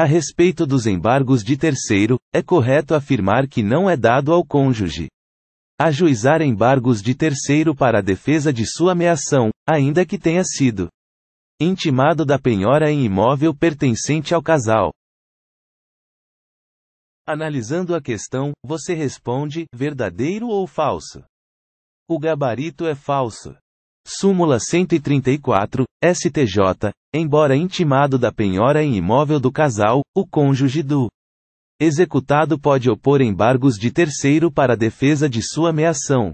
A respeito dos embargos de terceiro, é correto afirmar que não é dado ao cônjuge ajuizar embargos de terceiro para a defesa de sua ameação, ainda que tenha sido intimado da penhora em imóvel pertencente ao casal. Analisando a questão, você responde: verdadeiro ou falso? O gabarito é falso. Súmula 134, STJ, embora intimado da penhora em imóvel do casal, o cônjuge do executado pode opor embargos de terceiro para defesa de sua ameação.